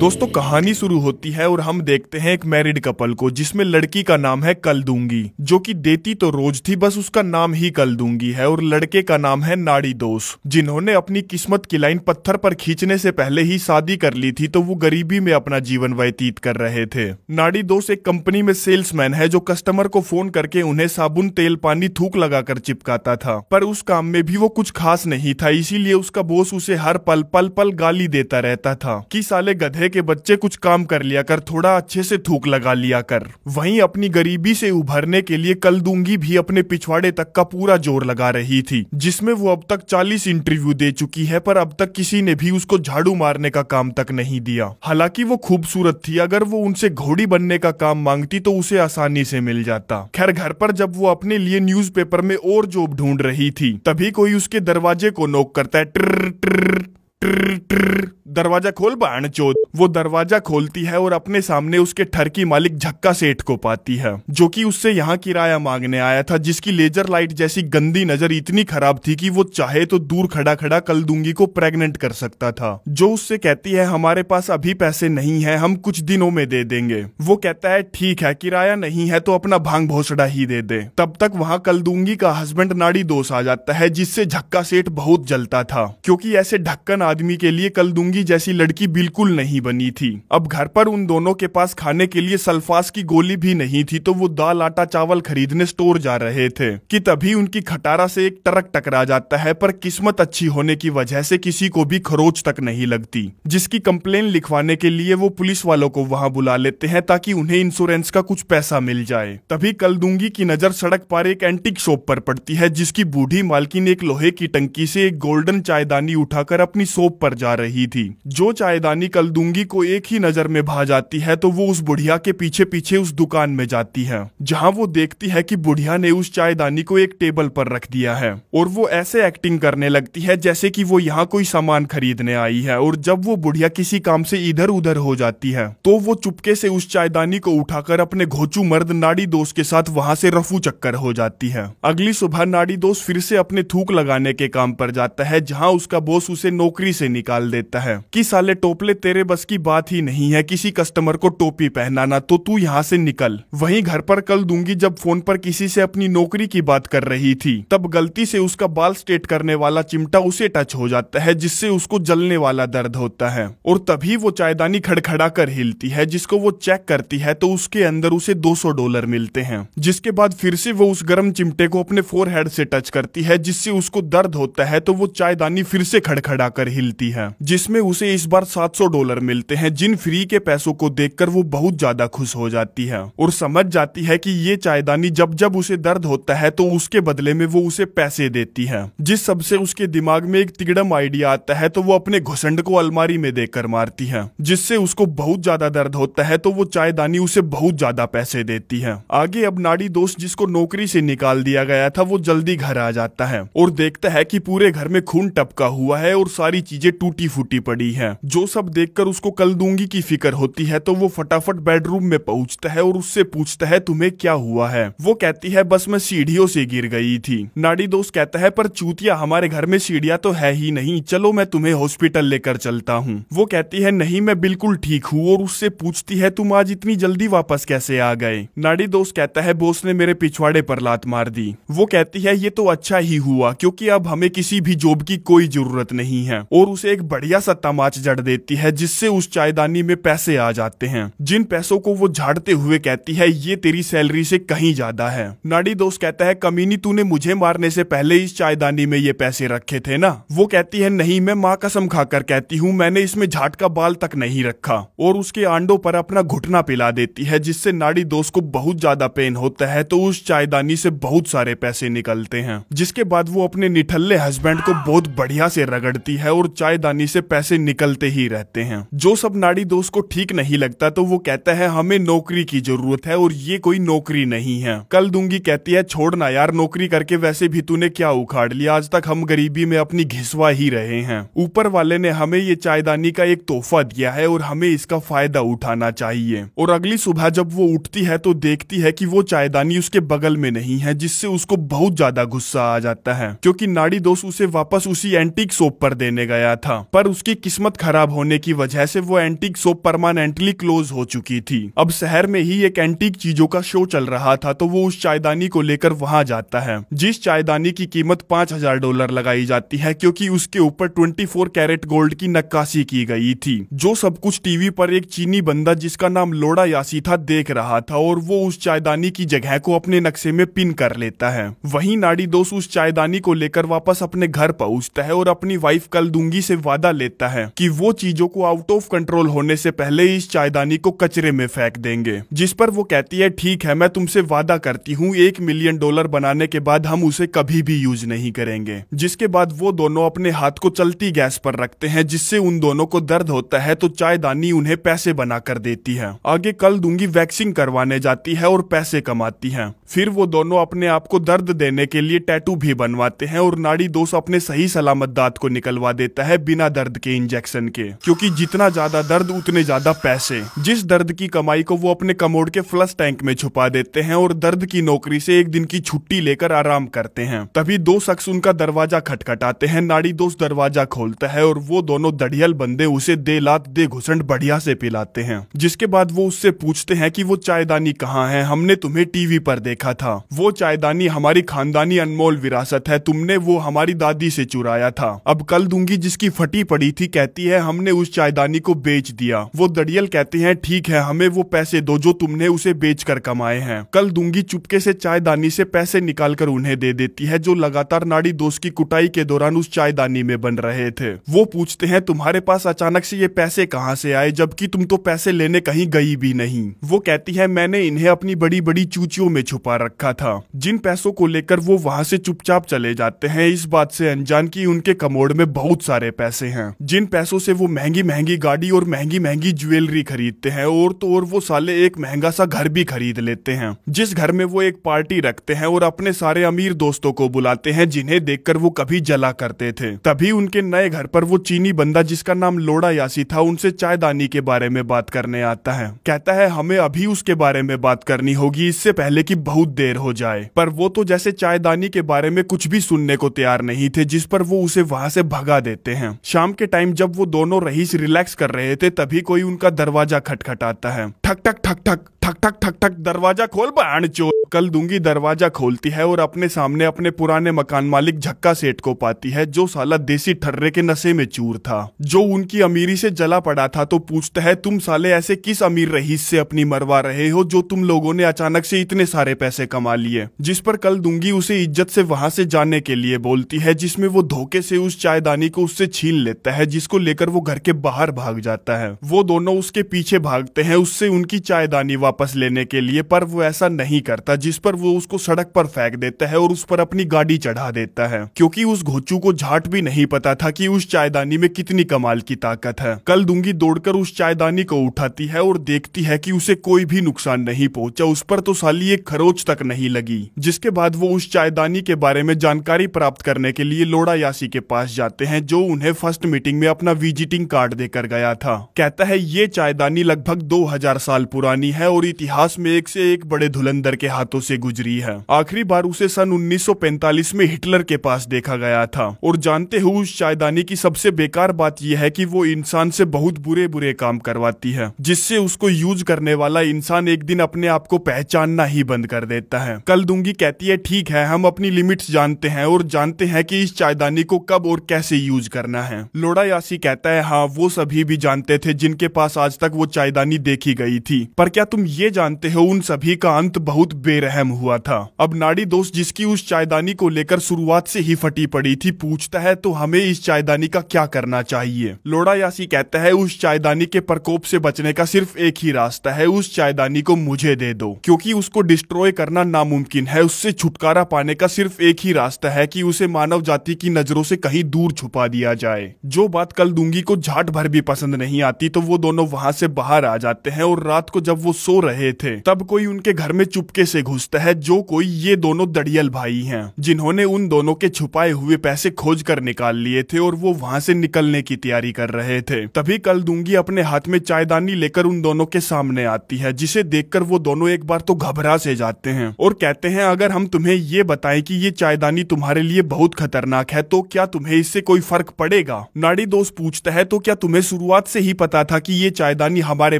दोस्तों कहानी शुरू होती है और हम देखते हैं एक मैरिड कपल को जिसमें लड़की का नाम है कल दूंगी जो कि देती तो रोज थी बस उसका नाम ही कल दूंगी है और लड़के का नाम है नाड़ी दोष जिन्होंने अपनी किस्मत की लाइन पत्थर पर खींचने से पहले ही शादी कर ली थी तो वो गरीबी में अपना जीवन व्यतीत कर रहे थे नाड़ी दोष एक कंपनी में सेल्स है जो कस्टमर को फोन करके उन्हें साबुन तेल पानी थूक लगा चिपकाता था पर उस काम में भी वो कुछ खास नहीं था इसीलिए उसका बोस उसे हर पल पल पल गाली देता रहता था कि साले गधे के बच्चे कुछ काम कर लिया कर थोड़ा अच्छे से थूक लगा लिया कर वहीं अपनी गरीबी से उभरने के लिए कल दूंगी भी अपने पिछवाड़े तक का पूरा जोर लगा रही थी जिसमें वो अब तक चालीस इंटरव्यू दे चुकी है पर अब तक किसी ने भी उसको झाड़ू मारने का काम तक नहीं दिया हालांकि वो खूबसूरत थी अगर वो उनसे घोड़ी बनने का काम मांगती तो उसे आसानी से मिल जाता खैर घर पर जब वो अपने लिए न्यूज़पेपर में और जॉब ढूंढ रही थी तभी कोई उसके दरवाजे को नोक करता है ट्र ट्र ट्र ट्र दरवाजा खोल बाण चोद वो दरवाजा खोलती है और अपने सामने उसके ठर की मालिक झक्का सेठ को पाती है जो कि उससे यहाँ किराया मांगने आया था जिसकी लेजर लाइट जैसी गंदी नजर इतनी खराब थी कि वो चाहे तो दूर खड़ा खड़ा कल दूंगी को प्रेग्नेंट कर सकता था जो उससे कहती है हमारे पास अभी पैसे नहीं है हम कुछ दिनों में दे देंगे वो कहता है ठीक है किराया नहीं है तो अपना भांग भोसड़ा ही दे दे तब तक वहाँ कल दूंगी का हस्बैंड नाड़ी दोष आ जाता है जिससे झक्का सेठ बहुत जलता था क्योंकि ऐसे ढक्कन आदमी के लिए कल दूंगी जिंदगी जैसी लड़की बिल्कुल नहीं बनी थी अब घर पर उन दोनों के पास खाने के लिए सल्फास की गोली भी नहीं थी तो वो दाल आटा चावल खरीदने स्टोर जा रहे थे कि तभी उनकी खटारा से एक ट्रक टकरा जाता है पर किस्मत अच्छी होने की वजह से किसी को भी खरोच तक नहीं लगती जिसकी कम्प्लेन लिखवाने के लिए वो पुलिस वालों को वहाँ बुला लेते हैं ताकि उन्हें इंश्योरेंस का कुछ पैसा मिल जाए तभी कल दूंगी की नजर सड़क पर एक एंटिक शॉप पर पड़ती है जिसकी बूढ़ी मालकिन एक लोहे की टंकी से एक गोल्डन चायदानी उठाकर अपनी शॉप पर जा रही थी हुई जो चायदानी कलदुंगी को एक ही नजर में भा जाती है तो वो उस बुढ़िया के पीछे पीछे उस दुकान में जाती है जहाँ वो देखती है की बुढ़िया ने उस चायदानी को एक टेबल पर रख दिया है और वो ऐसे एक्टिंग करने लगती है जैसे की वो यहाँ कोई सामान खरीदने आई है और जब वो बुढ़िया किसी काम से इधर उधर हो जाती है तो वो चुपके से उस चायदानी को उठाकर अपने घोचू मर्द नाड़ी दोस्त के साथ वहां से रफू चक्कर हो जाती है अगली सुबह नाड़ी दोस्त फिर से अपने थूक लगाने के काम पर जाता है जहां उसका बॉस उसे नौकरी से निकाल देता है कि साले टोपले तेरे बस की बात ही नहीं है किसी कस्टमर को टोपी पहनाना तो तू यहाँ से निकल वहीं घर पर कल दूंगी जब फोन पर किसी से अपनी नौकरी की बात कर रही थी तब गलती से उसका बाल स्ट्रेट करने वाला चिमटा उसे टच हो जाता है जिससे उसको जलने वाला दर्द होता है और तभी वो चायदानी खड़खड़ा कर हिलती है जिसको वो चेक करती है तो उसके अंदर उसे सौ डॉलर मिलते हैं जिसके बाद फिर से वो उस गर्म चिमटे को अपने हेड से टच करती है जिससे उसको दर्द होता है तो वो चायदानी फिर से खड़खड़ा कर हिलती है जिसमें उसे इस बार 700 डॉलर मिलते हैं जिन फ्री के पैसों को देखकर वो बहुत ज्यादा खुश हो जाती है और समझ जाती है कि ये चायदानी जब जब उसे दर्द होता है तो उसके बदले में वो उसे पैसे देती है जिस सबसे उसके दिमाग में एक तिगड़म आइडिया आता है तो वो अपने घुसंड को अलमारी में देकर मारती है जिससे उसको बहुत ज्यादा दर्द होता है तो वो चायदानी उसे बहुत ज्यादा पैसे देती है आगे अब नाड़ी दोस्त जिसको नौकरी से निकाल दिया गया था वो जल्दी घर आ जाता है और देखता है कि पूरे घर में खून टपका हुआ है और सारी चीजें टूटी फूटी पड़ी खड़ी है जो सब देखकर उसको कल दूंगी की फिक्र होती है तो वो फटाफट बेडरूम में पहुंचता है और उससे पूछता है तुम्हें क्या हुआ है वो कहती है बस मैं सीढ़ियों से गिर गई थी नाड़ी दोस्त कहता है पर चूतिया हमारे घर में सीढ़िया तो है ही नहीं चलो मैं तुम्हें हॉस्पिटल लेकर चलता हूँ वो कहती है नहीं मैं बिल्कुल ठीक हूँ और उससे पूछती है तुम आज इतनी जल्दी वापस कैसे आ गए नाड़ी दोस्त कहता है बोस ने मेरे पिछवाड़े पर लात मार दी वो कहती है ये तो अच्छा ही हुआ क्योंकि अब हमें किसी भी जॉब की कोई जरूरत नहीं है और उसे एक बढ़िया सा माच जड़ देती है जिससे उस चायदानी में पैसे आ जाते हैं जिन पैसों को वो झाड़ते हुए कहती है ये तेरी सैलरी से कहीं ज्यादा है नाड़ी दोस्त कहता है कमीनी तूने मुझे मारने से पहले इस चायदानी में ये पैसे रखे थे ना वो कहती है नहीं मैं माँ कसम खाकर कहती हूँ मैंने इसमें झाट का बाल तक नहीं रखा और उसके आंडो पर अपना घुटना पिला देती है जिससे नाड़ी दोस्त को बहुत ज्यादा पेन होता है तो उस चायदानी से बहुत सारे पैसे निकलते हैं जिसके बाद वो अपने निठल्ले हस्बैंड को बहुत बढ़िया से रगड़ती है और चायदानी से पैसे निकलते ही रहते हैं जो सब नाड़ी दोस्त को ठीक नहीं लगता तो वो कहता है हमें नौकरी की जरूरत है और ये कोई नौकरी नहीं है कल दूंगी कहती है छोड़ना यार नौकरी करके वैसे भी तूने क्या उखाड़ लिया आज तक हम गरीबी में अपनी घिसवा ही रहे हैं ऊपर वाले ने हमें ये चायदानी का एक तोहफा दिया है और हमें इसका फायदा उठाना चाहिए और अगली सुबह जब वो उठती है तो देखती है की वो चायदानी उसके बगल में नहीं है जिससे उसको बहुत ज्यादा गुस्सा आ जाता है क्योंकि नाड़ी दोस्त उसे वापस उसी एंटीक सोप पर देने गया था पर उसकी किस्मत खराब होने की वजह से वो एंटीक शॉप परमानेंटली क्लोज हो चुकी थी अब शहर में ही एक एंटीक चीजों का शो चल रहा था तो वो उस चायदानी को लेकर वहाँ जाता है जिस चायदानी की कीमत पांच हजार डॉलर लगाई जाती है क्योंकि उसके ऊपर ट्वेंटी फोर कैरेट गोल्ड की नक्काशी की गई थी जो सब कुछ टीवी पर एक चीनी बंदा जिसका नाम लोड़ा यासी था देख रहा था और वो उस चायदानी की जगह को अपने नक्शे में पिन कर लेता है वही नाड़ी दोस्त उस चायदानी को लेकर वापस अपने घर पहुंचता है और अपनी वाइफ कल दूंगी से वादा लेता है है कि वो चीजों को आउट ऑफ कंट्रोल होने से पहले ही इस चायदानी को कचरे में फेंक देंगे जिस पर वो कहती है ठीक है मैं तुमसे वादा करती हूँ एक मिलियन डॉलर बनाने के बाद हम उसे कभी भी यूज नहीं करेंगे जिसके बाद वो दोनों अपने हाथ को चलती गैस पर रखते हैं जिससे उन दोनों को दर्द होता है तो चायदानी उन्हें पैसे बना कर देती है आगे कल दूंगी वैक्सिंग करवाने जाती है और पैसे कमाती है फिर वो दोनों अपने आप को दर्द देने के लिए टैटू भी बनवाते हैं और नाड़ी दोस्त अपने सही सलामत दांत को निकलवा देता है बिना दर्द के इंजेक्शन के क्योंकि जितना ज्यादा दर्द उतने ज्यादा पैसे जिस दर्द की कमाई को वो अपने कमोड़ के फ्लस टैंक में छुपा देते हैं और दर्द की नौकरी से एक दिन की छुट्टी लेकर आराम करते हैं तभी दो शख्स उनका दरवाजा खटखटाते हैं नाड़ी दोस्त दरवाजा खोलता है और वो दोनों दड़ियल बंदे उसे दे लात दे घुसन बढ़िया से पिलाते हैं जिसके बाद वो उससे पूछते हैं की वो चायदानी कहाँ है हमने तुम्हें टीवी पर देखा था वो चायदानी हमारी खानदानी अनमोल विरासत है तुमने वो हमारी दादी से चुराया था अब कल दूंगी जिसकी फटी पड़ी थी कहती है हमने उस चायदानी को बेच दिया वो दड़ियल कहते हैं ठीक है हमें वो पैसे दो जो तुमने उसे बेच कर कमाए हैं कल दूंगी चुपके से चायदानी से पैसे निकाल कर उन्हें दे देती है जो लगातार नाड़ी दोष की कुटाई के दौरान उस चायदानी में बन रहे थे वो पूछते हैं तुम्हारे पास अचानक से ये पैसे कहाँ से आए जबकि तुम तो पैसे लेने कहीं गई भी नहीं वो कहती है मैंने इन्हें अपनी बड़ी बड़ी चूचियों में छुपा रखा था जिन पैसों को लेकर वो वहाँ से चुपचाप चले जाते हैं इस बात से अनजान की उनके कमोड़ में बहुत सारे पैसे हैं जिन जिन पैसों से वो महंगी महंगी गाड़ी और महंगी महंगी ज्वेलरी खरीदते हैं और तो और वो साले एक महंगा सा घर भी खरीद लेते हैं जिस घर में वो एक पार्टी रखते हैं और अपने सारे अमीर दोस्तों को बुलाते हैं जिन्हें देख वो कभी जला करते थे तभी उनके नए घर पर वो चीनी बंदा जिसका नाम लोड़ा यासी था उनसे चायदानी के बारे में बात करने आता है कहता है हमें अभी उसके बारे में बात करनी होगी इससे पहले की बहुत देर हो जाए पर वो तो जैसे चायदानी के बारे में कुछ भी सुनने को तैयार नहीं थे जिस पर वो उसे वहाँ से भगा देते हैं शाम के टाइम टाइम जब वो दोनों रईस रिलैक्स कर रहे थे तभी कोई उनका दरवाजा खटखटाता है ठक ठक ठक ठक ठक ठक ठक ठक दरवाजा खोल बैंड चोर कल दूंगी दरवाजा खोलती है और अपने सामने अपने पुराने मकान मालिक झक्का सेठ को पाती है जो साला देसी ठर्रे के नशे में चूर था जो उनकी अमीरी से जला पड़ा था तो पूछता है तुम साले ऐसे किस अमीर रहीस से अपनी मरवा रहे हो जो तुम लोगों ने अचानक से इतने सारे पैसे कमा लिए जिस पर कल दूंगी उसे इज्जत से वहां से जाने के लिए बोलती है जिसमे वो धोखे से उस चायदानी को उससे छीन लेता है जिसको लेकर वो घर के बाहर भाग जाता है वो दोनों उसके पीछे भागते हैं उससे उनकी चायदानी वापस वापस लेने के लिए पर वो ऐसा नहीं करता जिस पर वो उसको सड़क पर फेंक देता है और उस पर अपनी गाड़ी चढ़ा देता है क्योंकि उस घोचू को झाट भी नहीं पता था कि उस चायदानी में कितनी कमाल की ताकत है कल दूंगी दौड़कर उस चायदानी को उठाती है और देखती है की उसे कोई भी नुकसान नहीं पहुँचा उस पर तो साली एक खरोच तक नहीं लगी जिसके बाद वो उस चायदानी के बारे में जानकारी प्राप्त करने के लिए लोड़ा यासी के पास जाते हैं जो उन्हें फर्स्ट मीटिंग में अपना विजिटिंग कार्ड देकर गया था कहता है ये चायदानी लगभग 2000 साल पुरानी है और और इतिहास में एक से एक बड़े धुलंधर के हाथों से गुजरी है आखिरी बार उसे सन 1945 में हिटलर के पास देखा गया था और जानते हुए उस चायदानी की सबसे बेकार बात यह है कि वो इंसान से बहुत बुरे बुरे काम करवाती है जिससे उसको यूज करने वाला इंसान एक दिन अपने आप को पहचानना ही बंद कर देता है कल दूंगी कहती है ठीक है हम अपनी लिमिट्स जानते हैं और जानते हैं कि इस चायदानी को कब और कैसे यूज करना है लोड़ा यासी कहता है हाँ वो सभी भी जानते थे जिनके पास आज तक वो चायदानी देखी गई थी पर क्या तुम ये जानते हो उन सभी का अंत बहुत बेरहम हुआ था अब नाड़ी दोस्त जिसकी उस चायदानी को लेकर शुरुआत से ही फटी पड़ी थी पूछता है तो हमें इस चायदानी का क्या करना चाहिए लोड़ा यासी कहता है उस चायदानी के प्रकोप से बचने का सिर्फ एक ही रास्ता है उस चायदानी को मुझे दे दो क्योंकि उसको डिस्ट्रॉय करना नामुमकिन है उससे छुटकारा पाने का सिर्फ एक ही रास्ता है की उसे मानव जाति की नजरों से कहीं दूर छुपा दिया जाए जो बात कल दूंगी को झाट भर भी पसंद नहीं आती तो वो दोनों वहाँ से बाहर आ जाते हैं और रात को जब वो सो रहे थे तब कोई उनके घर में चुपके से घुसता है जो कोई ये दोनों दड़ियल भाई हैं जिन्होंने उन दोनों के छुपाए हुए पैसे खोज कर निकाल लिए थे और वो वहाँ से निकलने की तैयारी कर रहे थे तभी कल दूंगी अपने हाथ में चायदानी लेकर उन दोनों के सामने आती है जिसे देख वो दोनों एक बार तो घबरा से जाते हैं और कहते हैं अगर हम तुम्हें ये बताए की ये चायदानी तुम्हारे लिए बहुत खतरनाक है तो क्या तुम्हें इससे कोई फर्क पड़ेगा नाड़ी दोस्त पूछता है तो क्या तुम्हें शुरुआत से ही पता था कि ये चायदानी हमारे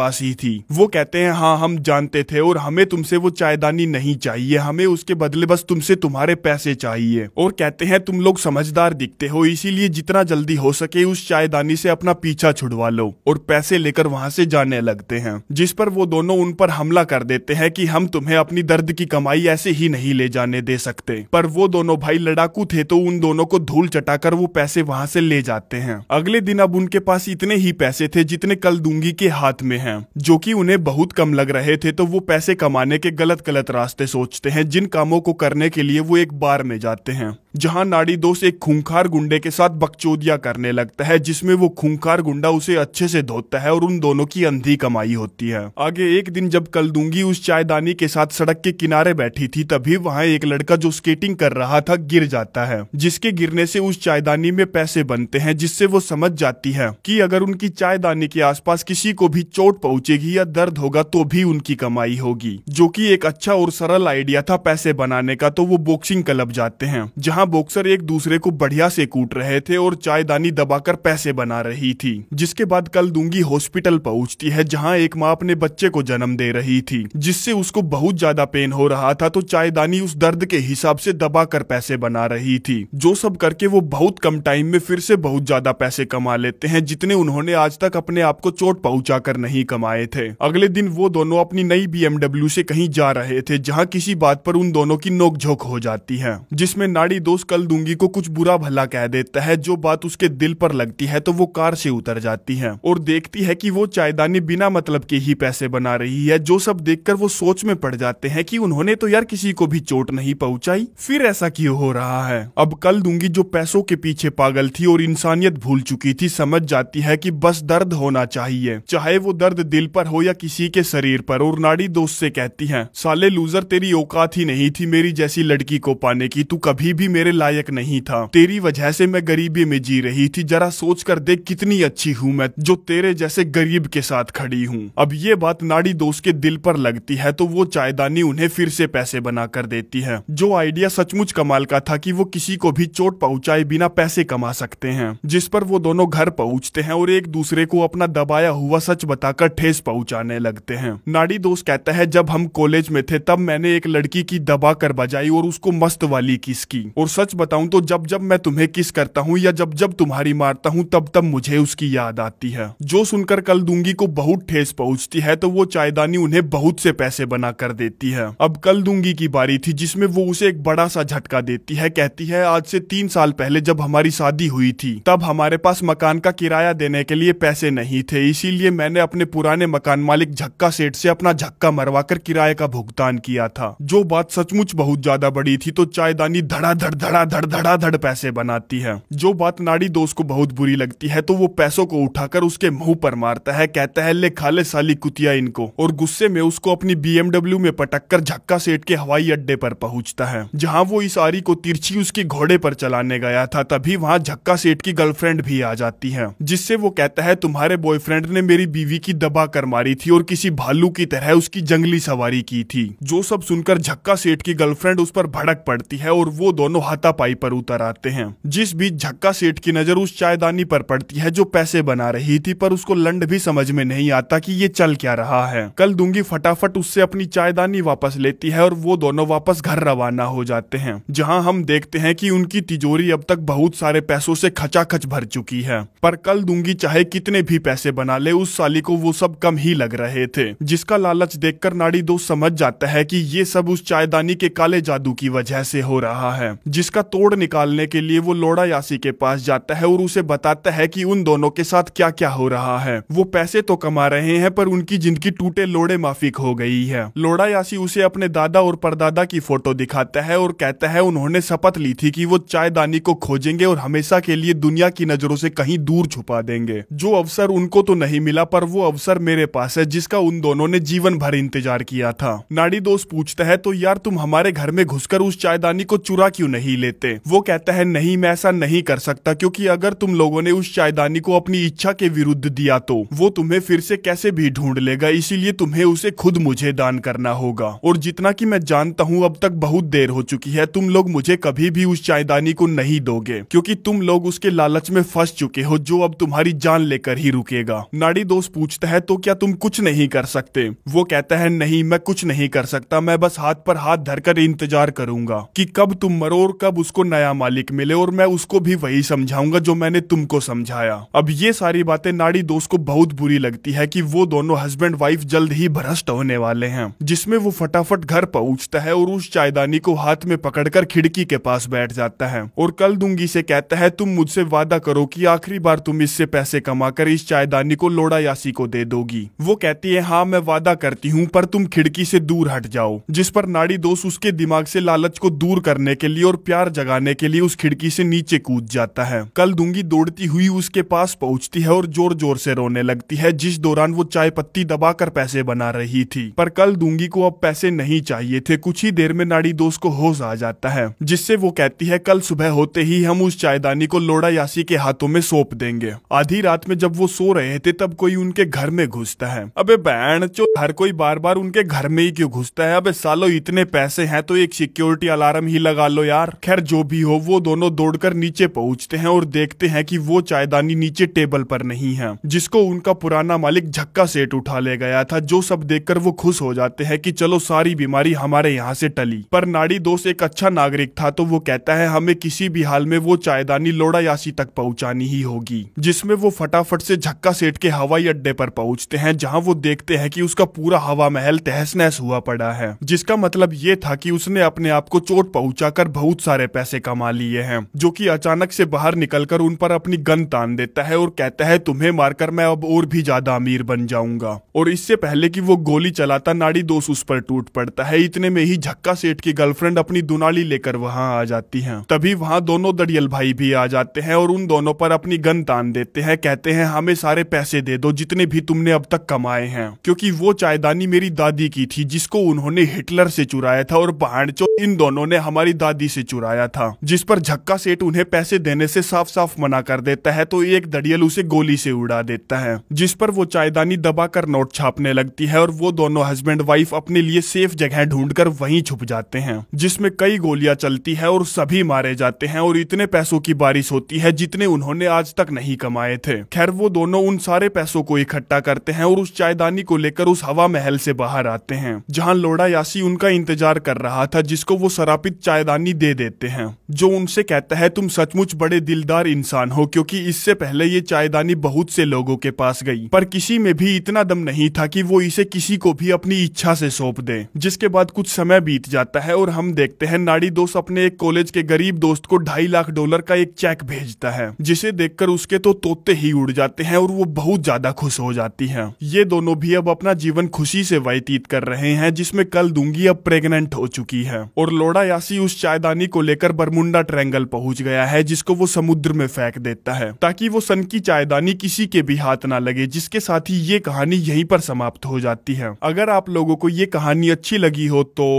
पास ही थी वो कहते हैं हाँ हम जानते थे और हमें तुमसे वो चायदानी नहीं चाहिए हमें उसके बदले बस तुमसे तुम्हारे पैसे चाहिए और कहते हैं तुम लोग समझदार दिखते हो इसीलिए जितना जल्दी हो सके उस चायदानी से अपना पीछा छुड़वा लो और पैसे लेकर वहाँ से जाने लगते हैं जिस पर वो दोनों उन पर हमला कर देते हैं कि हम तुम्हें अपनी दर्द की कमाई ऐसे ही नहीं ले जाने दे सकते पर वो दोनों भाई लड़ाकू थे तो उन दोनों को धूल चटा वो पैसे वहाँ से ले जाते हैं अगले दिन अब उनके पास इतने ही पैसे थे जितने कल दूंगी के हाथ में है जो की उन्हें बहुत कम लग रहे थे तो वो पैसे कमाने के गलत गलत रास्ते सोचते हैं जिन कामों को करने के लिए वो एक बार में जाते हैं जहां नाड़ी दोस्त एक खूंखार गुंडे के साथ बकचोदिया करने लगता है जिसमें वो खूंखार गुंडा उसे अच्छे से धोता है और उन दोनों की अंधी कमाई होती है आगे एक दिन जब कल दूंगी उस चायदानी के साथ सड़क के किनारे बैठी थी तभी वहाँ एक लड़का जो स्केटिंग कर रहा था गिर जाता है जिसके गिरने से उस चायदानी में पैसे बनते हैं जिससे वो समझ जाती है की अगर उनकी चायदानी के आस किसी को भी चोट पहुँचेगी या दर्द होगा तो भी उनकी कमाई होगी जो की एक अच्छा और सरल आइडिया था पैसे बनाने का तो वो बॉक्सिंग क्लब जाते हैं जहाँ जहां बॉक्सर एक दूसरे को बढ़िया से कूट रहे थे और चायदानी दबाकर पैसे बना रही थी जिसके बाद कल दूंगी हॉस्पिटल पहुंचती है जहां एक माँ अपने बच्चे को जन्म दे रही थी जिससे उसको बहुत ज्यादा पेन हो रहा था तो चायदानी उस दर्द के हिसाब से दबा पैसे बना रही थी जो सब करके वो बहुत कम टाइम में फिर से बहुत ज्यादा पैसे कमा लेते हैं जितने उन्होंने आज तक अपने आप को चोट कर नहीं कमाए थे अगले दिन वो दोनों अपनी नई एमडब्ल्यू से कहीं जा रहे थे जहाँ किसी बात पर उन दोनों की नोकझोंक हो जाती है जिसमें नाड़ी दोस्त कल दूंगी को कुछ बुरा भला कह देता है जो बात उसके दिल पर लगती है तो वो कार से उतर जाती है और देखती है कि वो चायदानी बिना मतलब के ही पैसे बना रही है जो सब देखकर वो सोच में पड़ जाते हैं कि उन्होंने तो यार किसी को भी चोट नहीं पहुँचाई फिर ऐसा क्यों हो रहा है अब कल दूंगी जो पैसों के पीछे पागल थी और इंसानियत भूल चुकी थी समझ जाती है कि बस दर्द होना चाहिए चाहे वो दर्द दिल पर हो या किसी के शरीर पर और नाड़ी दोस्त से कहती है साले लूजर तेरी औकात ही नहीं थी मेरी जैसी लड़की को पाने की तू कभी भी मेरे लायक नहीं था तेरी वजह से मैं गरीबी में जी रही थी जरा सोच कर देख कितनी अच्छी हूँ मैं जो तेरे जैसे गरीब के साथ खड़ी हूँ अब ये बात नाड़ी दोस्त के दिल पर लगती है तो वो चायदानी उन्हें फिर से पैसे बना कर देती है जो आइडिया सचमुच कमाल का था कि वो किसी को भी चोट पहुँचाए बिना पैसे कमा सकते हैं जिस पर वो दोनों घर पहुँचते हैं और एक दूसरे को अपना दबाया हुआ सच बताकर ठेस पहुँचाने लगते है नाड़ी दोस्त कहता है जब हम कॉलेज में थे तब मैंने एक लड़की की दबा कर बजाई और उसको मस्त वाली किस की और सच बताऊं तो जब जब मैं तुम्हें किस करता हूं या जब जब तुम्हारी मारता हूं तब तब मुझे उसकी याद आती है जो सुनकर कल दूंगी को बहुत ठेस पहुंचती है तो वो चायदानी उन्हें बहुत से पैसे बना कर देती है अब कल दूंगी की बारी थी जिसमें वो उसे एक बड़ा सा झटका देती है कहती है आज से तीन साल पहले जब हमारी शादी हुई थी तब हमारे पास मकान का किराया देने के लिए पैसे नहीं थे इसीलिए मैंने अपने पुराने मकान मालिक झक्का सेठ से अपना झक्का मरवाकर किराए का भुगतान किया था जो बात सचमुच बहुत ज्यादा बड़ी थी तो चायदानी धड़ाधड़ धड़ाधड़ धड़ाधड़ पैसे बनाती है जो बात नाड़ी दोस्त को बहुत बुरी लगती है तो वो पैसों को उठाकर उसके मुंह पर मारता है कहता है ले खाले साली कुतिया इनको और गुस्से में उसको अपनी बीएमडब्ल्यू में पटक कर झक्का सेठ के हवाई अड्डे पर पहुंचता है जहाँ वो इस आरी को तिरछी उसके घोड़े पर चलाने गया था तभी वहाँ झक्का सेठ की गर्लफ्रेंड भी आ जाती है जिससे वो कहता है तुम्हारे बॉयफ्रेंड ने मेरी बीवी की दबा कर मारी थी और किसी भालू की तरह उसकी जंगली सवारी की थी जो सब सुनकर झक्का सेठ की गर्लफ्रेंड उस पर भड़क पड़ती है और वो दोनों हाथापाई पर उतर आते हैं जिस बीच झक्का सेठ की नजर उस चायदानी पर पड़ती है जो पैसे बना रही थी पर उसको लंड भी समझ में नहीं आता कि ये चल क्या रहा है कल दूंगी फटाफट उससे अपनी चायदानी वापस लेती है और वो दोनों वापस घर रवाना हो जाते हैं जहाँ हम देखते हैं की उनकी तिजोरी अब तक बहुत सारे पैसों से खचाखच भर चुकी है पर कल दूंगी चाहे कितने भी पैसे बना ले उस साली को वो सब कम ही लग रहे थे जिसका लालच देखकर नाड़ी दोस्त समझ जाता है कि ये सब उस चायदानी के काले जादू की वजह से हो रहा है जिसका तोड़ निकालने के लिए वो लोड़ा यासी के पास जाता है और उसे बताता है कि उन दोनों के साथ क्या क्या हो रहा है वो पैसे तो कमा रहे हैं पर उनकी जिंदगी टूटे लोड़े माफिक हो गई है लोड़ा यासी उसे अपने दादा और परदादा की फोटो दिखाता है और कहता है उन्होंने शपथ ली थी की वो चायदानी को खोजेंगे और हमेशा के लिए दुनिया की नजरों से कहीं दूर छुपा देंगे जो अवसर उनको तो नहीं मिला पर वो अवसर मेरे पास है जिसका उन दोनों ने जीवन भर इंतजार किया था नाड़ी दोस्त पूछता है तो यार तुम हमारे घर में घुसकर उस चायदानी को चुरा क्यों नहीं नहीं लेते वो कहता है नहीं मैं ऐसा नहीं कर सकता क्योंकि अगर तुम लोगों ने उस चायदानी को अपनी इच्छा के विरुद्ध दिया तो वो तुम्हें फिर से कैसे भी ढूंढ लेगा इसीलिए तुम्हें उसे खुद मुझे दान करना होगा और जितना की मैं जानता हूँ अब तक बहुत देर हो चुकी है तुम लोग मुझे कभी भी उस चायदानी को नहीं दोगे क्योंकि तुम लोग उसके लालच में फंस चुके हो जो अब तुम्हारी जान लेकर ही रुकेगा नाड़ी दोस्त पूछता है तो क्या तुम कुछ नहीं कर सकते वो कहता है नहीं मैं कुछ नहीं कर सकता मैं बस हाथ पर हाथ धरकर इंतजार करूंगा कि कब तुम मरो और कब उसको नया मालिक मिले और मैं उसको भी वही समझाऊंगा जो मैंने तुमको समझाया अब ये सारी बातें नाड़ी दोस्त को बहुत बुरी लगती है कि वो दोनों हस्बैंड वाइफ जल्द ही भ्रष्ट होने वाले हैं जिसमें वो फटाफट घर पहुंचता है और उस चायदानी को हाथ में पकड़कर खिड़की के पास बैठ जाता है और कल दूंगी से कहता है तुम मुझसे वादा करो की आखिरी बार तुम इससे पैसे कमाकर इस चायदानी को लोड़ा यासी को दे दोगी वो कहती है हाँ मैं वादा करती हूँ पर तुम खिड़की से दूर हट जाओ जिस पर नाड़ी दोस्त उसके दिमाग से लालच को दूर करने के लिए और प्यार जगाने के लिए उस खिड़की से नीचे कूद जाता है कल दूंगी दौड़ती हुई उसके पास पहुंचती है और जोर जोर से रोने लगती है जिस दौरान वो चाय पत्ती दबाकर पैसे बना रही थी पर कल दूंगी को अब पैसे नहीं चाहिए थे कुछ ही देर में नाड़ी दोस्त को होश आ जाता है जिससे वो कहती है कल सुबह होते ही हम उस चायदानी को लोड़ा यासी के हाथों में सौंप देंगे आधी रात में जब वो सो रहे थे तब कोई उनके घर में घुसता है अबे बहन चो हर कोई बार बार उनके घर में ही क्यों घुसता है अबे सालो इतने पैसे हैं तो एक सिक्योरिटी अलार्म ही लगा लो यार बाहर खैर जो भी हो वो दोनों दौड़कर नीचे पहुंचते हैं और देखते हैं कि वो चायदानी नीचे टेबल पर नहीं है जिसको उनका पुराना मालिक झक्का सेठ उठा ले गया था जो सब देखकर वो खुश हो जाते हैं कि चलो सारी बीमारी हमारे यहाँ से टली पर नाड़ी दोस्त एक अच्छा नागरिक था तो वो कहता है हमें किसी भी हाल में वो चायदानी लोड़ा यासी तक पहुँचानी ही होगी जिसमे वो फटाफट से झक्का सेठ के हवाई अड्डे पर पहुँचते हैं जहाँ वो देखते हैं की उसका पूरा हवा महल तहस नहस हुआ पड़ा है जिसका मतलब ये था की उसने अपने आप को चोट पहुँचा बहुत बहुत सारे पैसे कमा लिए हैं जो कि अचानक से बाहर निकलकर उन पर अपनी गन तान देता है और कहता है तुम्हें मारकर मैं अब और भी ज्यादा अमीर बन जाऊंगा और इससे पहले कि वो गोली चलाता नाड़ी दोष उस पर टूट पड़ता है इतने में ही झक्का सेठ की गर्लफ्रेंड अपनी दुनाली लेकर वहाँ आ जाती है तभी वहाँ दोनों दड़ियल भाई भी आ जाते हैं और उन दोनों पर अपनी गन तान देते हैं कहते हैं हमें सारे पैसे दे दो जितने भी तुमने अब तक कमाए हैं क्योंकि वो चायदानी मेरी दादी की थी जिसको उन्होंने हिटलर से चुराया था और पहाड़ इन दोनों ने हमारी दादी से चुराया था जिस पर झक्का सेठ उन्हें पैसे देने से साफ साफ मना कर देता है तो एक दड़ियल उसे गोली से उड़ा देता है जिस पर वो चायदानी दबाकर नोट छापने लगती है और वो दोनों हस्बैंड वाइफ अपने लिए सेफ जगह कर वही छुप जाते हैं जिसमे कई गोलियां चलती है और सभी मारे जाते हैं और इतने पैसों की बारिश होती है जितने उन्होंने आज तक नहीं कमाए थे खैर वो दोनों उन सारे पैसों को इकट्ठा करते हैं और उस चायदानी को लेकर उस हवा महल से बाहर आते हैं जहाँ लोड़ा यासी उनका इंतजार कर रहा था जिसको वो सरापित चायदानी दे देते हैं जो उनसे कहता है तुम सचमुच बड़े दिलदार इंसान हो क्योंकि इससे पहले ये चायदानी बहुत से लोगों के पास गई पर किसी में भी इतना दम नहीं था कि वो इसे किसी को भी अपनी इच्छा से सौंप दे जिसके बाद कुछ समय बीत जाता है और हम देखते हैं नाड़ी दोस्त अपने एक कॉलेज के गरीब दोस्त को ढाई लाख डॉलर का एक चेक भेजता है जिसे देख उसके तो तोते ही उड़ जाते हैं और वो बहुत ज्यादा खुश हो जाती है ये दोनों भी अब अपना जीवन खुशी से व्यतीत कर रहे हैं जिसमे कल दूंगी अब प्रेगनेंट हो चुकी है और लोड़ा यासी उस चायदानी को लेकर बरमुंडा ट्रैंगल पहुंच गया है जिसको वो समुद्र में फेंक देता है ताकि वो सन की चायदानी किसी के भी हाथ ना लगे जिसके साथ ही ये कहानी यहीं पर समाप्त हो जाती है अगर आप लोगों को ये कहानी अच्छी लगी हो तो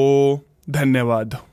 धन्यवाद